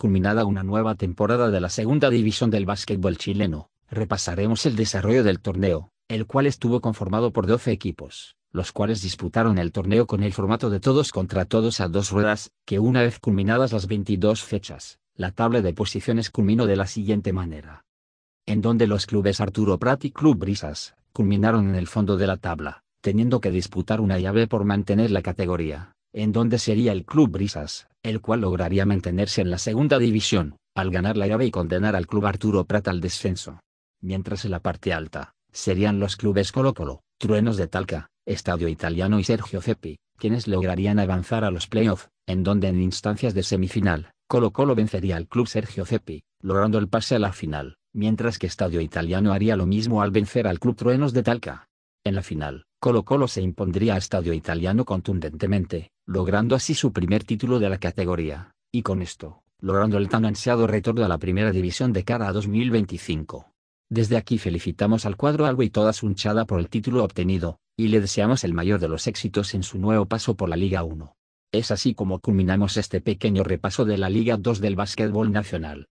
Culminada una nueva temporada de la segunda división del básquetbol chileno, repasaremos el desarrollo del torneo, el cual estuvo conformado por 12 equipos, los cuales disputaron el torneo con el formato de todos contra todos a dos ruedas, que una vez culminadas las 22 fechas, la tabla de posiciones culminó de la siguiente manera. En donde los clubes Arturo Prat y Club Brisas, culminaron en el fondo de la tabla, teniendo que disputar una llave por mantener la categoría, en donde sería el Club Brisas, el cual lograría mantenerse en la segunda división, al ganar la llave y condenar al club Arturo Prat al descenso. Mientras en la parte alta, serían los clubes Colo Colo, Truenos de Talca, Estadio Italiano y Sergio zeppi quienes lograrían avanzar a los playoffs, en donde en instancias de semifinal, Colo Colo vencería al club Sergio zeppi logrando el pase a la final, mientras que Estadio Italiano haría lo mismo al vencer al club Truenos de Talca. En la final, Colo Colo se impondría a Estadio Italiano contundentemente, logrando así su primer título de la categoría, y con esto, logrando el tan ansiado retorno a la primera división de cara a 2025. Desde aquí felicitamos al cuadro algo y toda su hinchada por el título obtenido, y le deseamos el mayor de los éxitos en su nuevo paso por la Liga 1. Es así como culminamos este pequeño repaso de la Liga 2 del básquetbol nacional.